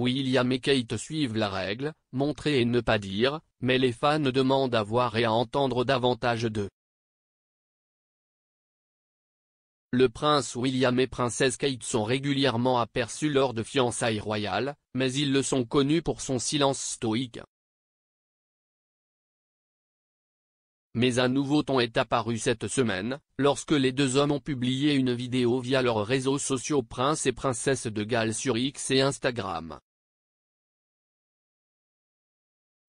William et Kate suivent la règle, montrer et ne pas dire, mais les fans demandent à voir et à entendre davantage d'eux. Le prince William et princesse Kate sont régulièrement aperçus lors de fiançailles royales, mais ils le sont connus pour son silence stoïque. Mais un nouveau ton est apparu cette semaine, lorsque les deux hommes ont publié une vidéo via leurs réseaux sociaux Prince et Princesse de Galles sur X et Instagram.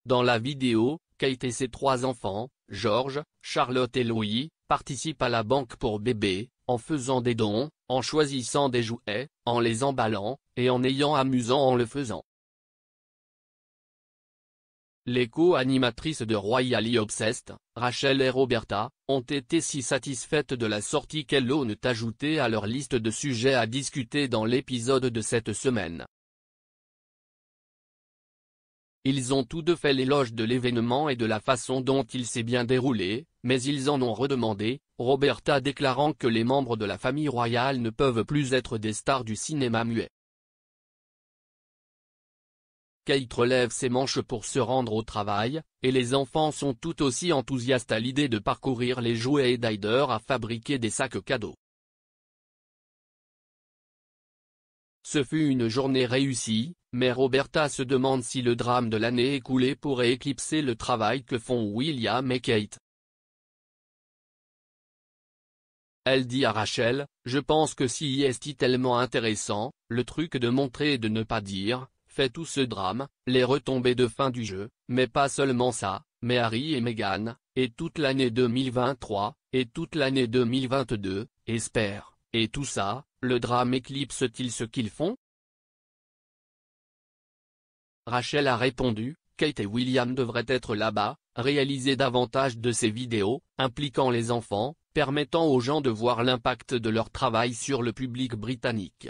Dans la vidéo, Kate et ses trois enfants, George, Charlotte et Louis, participent à la banque pour bébés, en faisant des dons, en choisissant des jouets, en les emballant, et en ayant amusant en le faisant. Les co-animatrices de Royali e! Obsessed, Rachel et Roberta, ont été si satisfaites de la sortie qu'elles l'ont ajoutée à leur liste de sujets à discuter dans l'épisode de cette semaine. Ils ont tous deux fait l'éloge de l'événement et de la façon dont il s'est bien déroulé, mais ils en ont redemandé, Roberta déclarant que les membres de la famille royale ne peuvent plus être des stars du cinéma muet. Kate relève ses manches pour se rendre au travail, et les enfants sont tout aussi enthousiastes à l'idée de parcourir les jouets et à fabriquer des sacs cadeaux. Ce fut une journée réussie, mais Roberta se demande si le drame de l'année écoulée pourrait éclipser le travail que font William et Kate. Elle dit à Rachel, je pense que si est tellement intéressant, le truc de montrer et de ne pas dire, fait tout ce drame, les retombées de fin du jeu, mais pas seulement ça, mais Harry et Meghan, et toute l'année 2023, et toute l'année 2022, espère. Et tout ça, le drame éclipse-t-il ce qu'ils font Rachel a répondu, Kate et William devraient être là-bas, réaliser davantage de ces vidéos, impliquant les enfants, permettant aux gens de voir l'impact de leur travail sur le public britannique.